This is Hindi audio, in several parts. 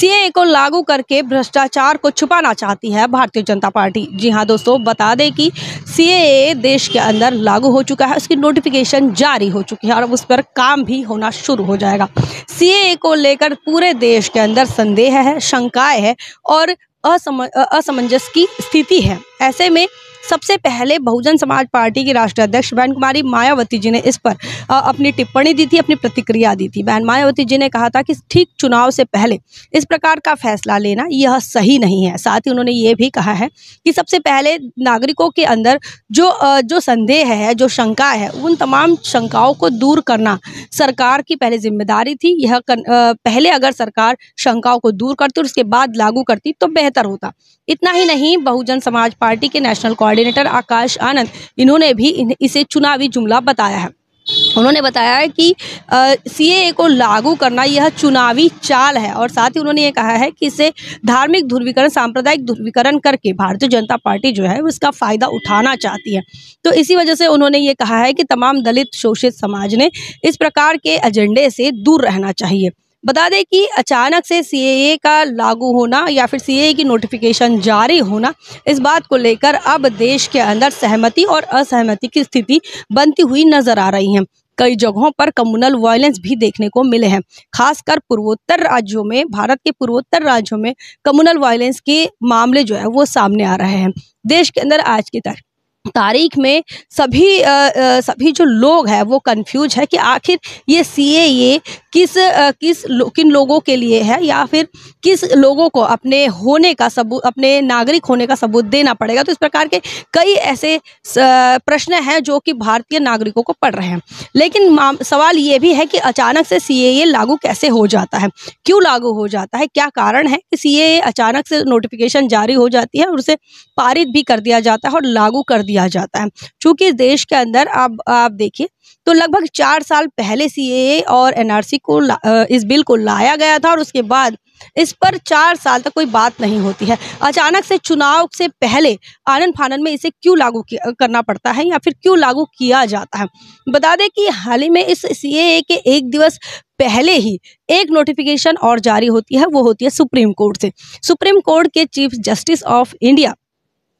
सीएए को लागू करके भ्रष्टाचार को छुपाना चाहती है भारतीय जनता पार्टी जी हाँ दोस्तों बता दें कि सीएए देश के अंदर लागू हो चुका है उसकी नोटिफिकेशन जारी हो चुकी है और उस पर काम भी होना शुरू हो जाएगा सीए को लेकर पूरे देश के अंदर संदेह है शंकाएं है और असम असमंजस की स्थिति है ऐसे में सबसे पहले बहुजन समाज पार्टी की राष्ट्रीय अध्यक्ष बहन कुमारी मायावती जी ने इस पर अपनी टिप्पणी दी थी अपनी प्रतिक्रिया दी थी बहन मायावती जी ने कहा था कि ठीक चुनाव से पहले इस प्रकार का फैसला लेना यह सही नहीं है साथ ही उन्होंने ये भी कहा है कि सबसे पहले नागरिकों के अंदर जो जो संदेह है जो शंका है उन तमाम शंकाओं को दूर करना सरकार की पहले जिम्मेदारी थी यह कर, पहले अगर सरकार शंकाओं को दूर करती और उसके बाद लागू करती तो बेहतर होता इतना ही नहीं बहुजन समाज पार्टी के नेशनल कोऑर्डिनेटर आकाश आनंद इन्होंने भी इसे चुनावी जुमला बताया है उन्होंने बताया है कि सीएए को लागू करना यह चुनावी चाल है और साथ ही उन्होंने ये कहा है कि इसे धार्मिक ध्रुवीकरण सांप्रदायिक ध्रुवीकरण करके भारतीय जनता पार्टी जो है उसका फायदा उठाना चाहती है तो इसी वजह से उन्होंने ये कहा है कि तमाम दलित शोषित समाज ने इस प्रकार के एजेंडे से दूर रहना चाहिए बता दें कि अचानक से सीएए का लागू होना या फिर सीएए की नोटिफिकेशन जारी होना इस बात को लेकर अब देश के अंदर सहमति और असहमति की स्थिति बनती हुई नजर आ रही है कई जगहों पर कम्युनल वायलेंस भी देखने को मिले हैं खासकर पूर्वोत्तर राज्यों में भारत के पूर्वोत्तर राज्यों में कम्युनल वायलेंस के मामले जो है वो सामने आ रहे हैं देश के अंदर आज की तारीख तारीख में सभी आ, आ, सभी जो लोग हैं वो कंफ्यूज है कि आखिर ये ये किस आ, किस लो, किन लोगों के लिए है या फिर किस लोगों को अपने होने का सबूत अपने नागरिक होने का सबूत देना पड़ेगा तो इस प्रकार के कई ऐसे प्रश्न हैं जो कि भारतीय नागरिकों को पड़ रहे हैं लेकिन सवाल ये भी है कि अचानक से ए लागू कैसे हो जाता है क्यों लागू हो जाता है क्या कारण है कि सी अचानक से नोटिफिकेशन जारी हो जाती है और उसे पारित भी कर दिया जाता है और लागू कर दिया जाता है चूंकि देश के अंदर आप आप देखिए तो लगभग चार साल पहले सी और एनआरसी को इस बिल को लाया गया था और उसके बाद इस पर चार साल तक कोई बात नहीं होती है अचानक से चुनाव से पहले आनंद फानन में इसे क्यों लागू करना पड़ता है या फिर क्यों लागू किया जाता है बता दें कि हाल ही में इस सीएए के एक दिवस पहले ही एक नोटिफिकेशन और जारी होती है वो होती है सुप्रीम कोर्ट से सुप्रीम कोर्ट के chief justice of India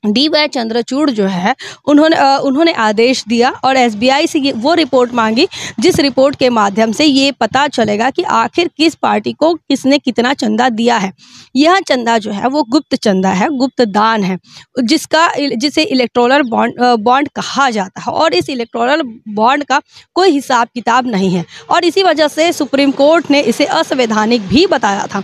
D Y Chandrachud जो है उन्होंने आ, उन्होंने आदेश दिया और एसबीआई से ये वो रिपोर्ट मांगी जिस रिपोर्ट के माध्यम से ये पता चलेगा कि आखिर किस पार्टी को किसने कितना चंदा दिया है यह चंदा जो है वो गुप्त चंदा है गुप्त दान है जिसका जिसे इलेक्ट्रोलर बॉन्ड बॉन्ड कहा जाता है और इस इलेक्ट्रोलर बॉन्ड का कोई हिसाब किताब नहीं है और इसी वजह से सुप्रीम कोर्ट ने इसे असंवैधानिक भी बताया था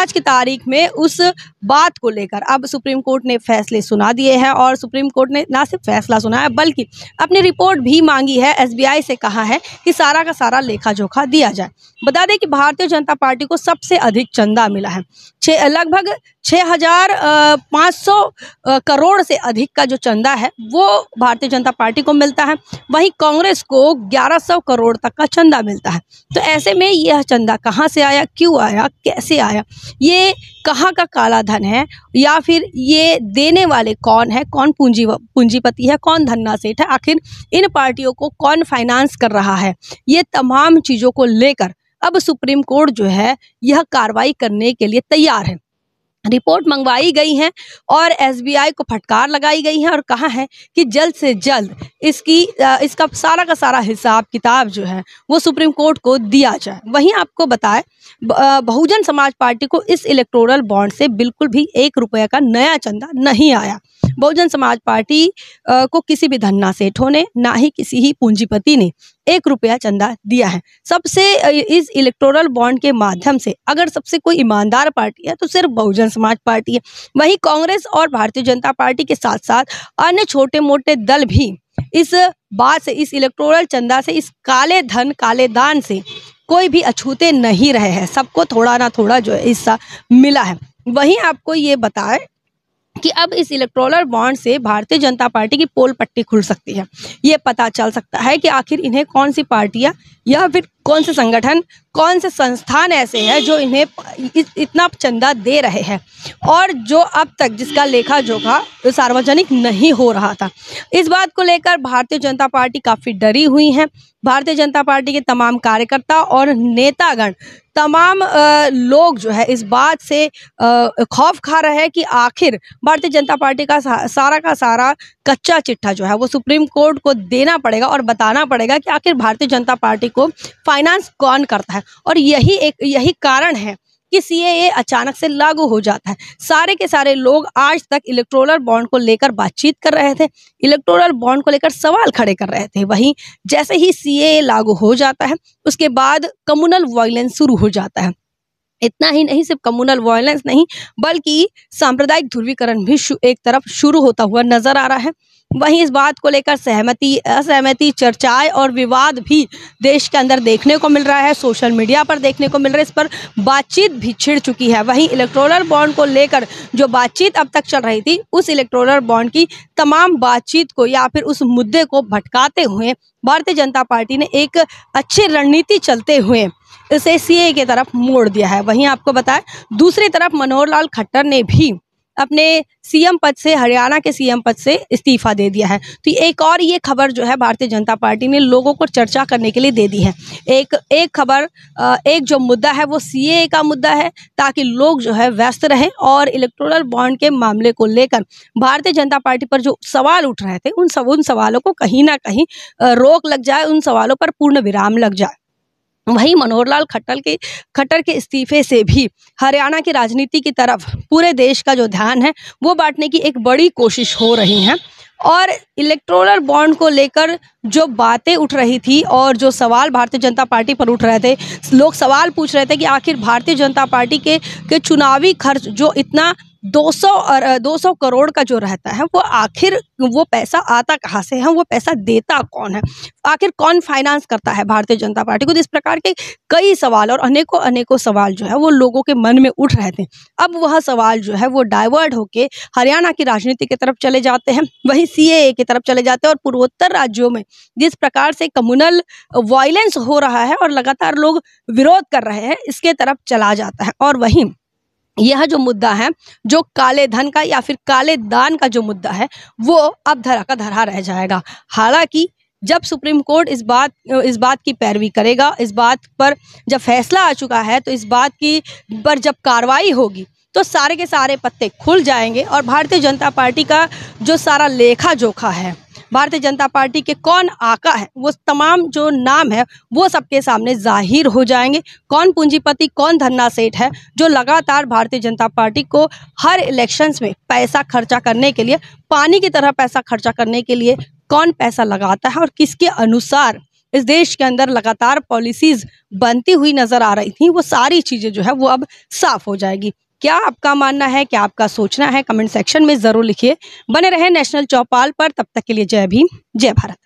आज की तारीख में उस बात को लेकर अब सुप्रीम कोर्ट ने फैसले सुना दिए हैं और सुप्रीम कोर्ट ने ना सिर्फ फैसला सुनाया बल्कि अपनी रिपोर्ट भी मांगी है एसबीआई से कहा है कि सारा का सारा लेखा जोखा दिया जाए बता दें कि भारतीय जनता पार्टी को सबसे अधिक चंदा मिला है छः लगभग छः हजार पाँच सौ करोड़ से अधिक का जो चंदा है वो भारतीय जनता पार्टी को मिलता है वहीं कांग्रेस को ग्यारह सौ करोड़ तक का चंदा मिलता है तो ऐसे में यह चंदा कहाँ से आया क्यों आया कैसे आया ये कहाँ का काला धन है या फिर ये देने वाले कौन है कौन पूंजी पूंजीपति है कौन धन्ना सेठ है आखिर इन पार्टियों को कौन फाइनेंस कर रहा है ये तमाम चीज़ों को लेकर अब सुप्रीम कोर्ट जो है यह कार्रवाई करने के लिए तैयार है रिपोर्ट मंगवाई गई है और एसबीआई को फटकार लगाई गई है और कहा है कि जल्द से जल्द इसकी इसका सारा का सारा हिसाब किताब जो है वो सुप्रीम कोर्ट को दिया जाए वहीं आपको बताए बहुजन समाज पार्टी को इस इलेक्टोरल बॉन्ड से बिल्कुल भी एक रुपये का नया चंदा नहीं आया बहुजन समाज पार्टी को किसी भी धन्ना सेठों ने ना ही किसी ही पूंजीपति ने एक रुपया चंदा दिया है सबसे इस इलेक्टोरल बॉन्ड के माध्यम से अगर सबसे कोई ईमानदार पार्टी है तो सिर्फ बहुजन समाज पार्टी है वहीं कांग्रेस और भारतीय जनता पार्टी के साथ साथ अन्य छोटे मोटे दल भी इस बात से इस इलेक्टोरल चंदा से इस काले धन काले दान से कोई भी अछूते नहीं रहे हैं सबको थोड़ा ना थोड़ा जो है हिस्सा मिला है वहीं आपको ये बताए कि अब इस इलेक्ट्रोलर बॉन्ड से भारतीय जनता पार्टी की पोल पट्टी खुल सकती है ये पता चल सकता है कि आखिर इन्हें कौन सी पार्टियां या फिर कौन से संगठन कौन से संस्थान ऐसे हैं जो इन्हें इतना चंदा दे रहे हैं और जो अब तक जिसका लेखा जोखा सार्वजनिक नहीं हो रहा था इस बात को लेकर भारतीय जनता पार्टी काफ़ी डरी हुई है भारतीय जनता पार्टी के तमाम कार्यकर्ता और नेतागण तमाम लोग जो है इस बात से खौफ खा रहे हैं कि आखिर भारतीय जनता पार्टी का सारा का सारा कच्चा चिट्ठा जो है वो सुप्रीम कोर्ट को देना पड़ेगा और बताना पड़ेगा कि आखिर भारतीय जनता पार्टी को फाइनेंस कौन करता है और यही एक यही कारण है क्योंकि सीएए अचानक से लागू हो जाता है सारे के सारे लोग आज तक इलेक्ट्रोलर बॉन्ड को लेकर बातचीत कर रहे थे इलेक्ट्रोलर बॉन्ड को लेकर सवाल खड़े कर रहे थे वहीं जैसे ही सीएए लागू हो जाता है उसके बाद कम्युनल वायलेंस शुरू हो जाता है इतना ही नहीं सिर्फ कम्युनल वायलेंस नहीं बल्कि सांप्रदायिक ध्रुवीकरण भी एक तरफ शुरू होता हुआ नजर आ रहा है वहीं इस बात को लेकर सहमति असहमति चर्चाएं और विवाद भी देश के अंदर देखने को मिल रहा है सोशल मीडिया पर देखने को मिल रहा है इस पर बातचीत भी छिड़ चुकी है वहीं इलेक्ट्रोलर बॉन्ड को लेकर जो बातचीत अब तक चल रही थी उस इलेक्ट्रोलर बॉन्ड की तमाम बातचीत को या फिर उस मुद्दे को भटकाते हुए भारतीय जनता पार्टी ने एक अच्छी रणनीति चलते हुए इसे ए की तरफ मोड़ दिया है वहीं आपको बताएं दूसरी तरफ मनोहर लाल खट्टर ने भी अपने सीएम पद से हरियाणा के सीएम पद से इस्तीफा दे दिया है तो एक और ये खबर जो है भारतीय जनता पार्टी ने लोगों को चर्चा करने के लिए दे दी है एक एक खबर एक जो मुद्दा है वो सीए का मुद्दा है ताकि लोग जो है व्यस्त रहें और इलेक्ट्रोनल बॉन्ड के मामले को लेकर भारतीय जनता पार्टी पर जो सवाल उठ रहे थे उन सब उन सवालों को कहीं ना कहीं रोक लग जाए उन सवालों पर पूर्ण विराम लग जाए वहीं मनोहर लाल खट्टर के खट्टर के इस्तीफे से भी हरियाणा की राजनीति की तरफ पूरे देश का जो ध्यान है वो बांटने की एक बड़ी कोशिश हो रही है और इलेक्ट्रोलर बॉन्ड को लेकर जो बातें उठ रही थी और जो सवाल भारतीय जनता पार्टी पर उठ रहे थे लोग सवाल पूछ रहे थे कि आखिर भारतीय जनता पार्टी के के चुनावी खर्च जो इतना 200 और सौ करोड़ का जो रहता है वो आखिर वो पैसा आता कहाँ से है वो पैसा देता कौन है आखिर कौन फाइनेंस करता है भारतीय जनता पार्टी को तो इस प्रकार के कई सवाल और अनेकों अनेकों सवाल जो है वो लोगों के मन में उठ रहे थे अब वह सवाल जो है वो डाइवर्ट होके हरियाणा की राजनीति की तरफ चले जाते हैं वहीं सी की तरफ चले जाते हैं और पूर्वोत्तर राज्यों में जिस प्रकार से कम्युनल वायलेंस हो रहा है और लगातार लोग विरोध कर रहे हैं इसके तरफ चला जाता है और वहीं यह जो मुद्दा है जो काले धन का या फिर काले दान का जो मुद्दा है वो अब धरा का धरा रह जाएगा हालांकि जब सुप्रीम कोर्ट इस बात इस बात की पैरवी करेगा इस बात पर जब फैसला आ चुका है तो इस बात की पर जब कार्रवाई होगी तो सारे के सारे पत्ते खुल जाएंगे और भारतीय जनता पार्टी का जो सारा लेखा जोखा है भारतीय जनता पार्टी के कौन आका है वो तमाम जो नाम है वो सबके सामने जाहिर हो जाएंगे कौन पूंजीपति कौन धन्ना सेठ है जो लगातार भारतीय जनता पार्टी को हर इलेक्शंस में पैसा खर्चा करने के लिए पानी की तरह पैसा खर्चा करने के लिए कौन पैसा लगाता है और किसके अनुसार इस देश के अंदर लगातार पॉलिसीज बनती हुई नजर आ रही थी वो सारी चीजें जो है वो अब साफ हो जाएगी क्या आपका मानना है क्या आपका सोचना है कमेंट सेक्शन में ज़रूर लिखिए बने रहे नेशनल चौपाल पर तब तक के लिए जय भीम जय भारत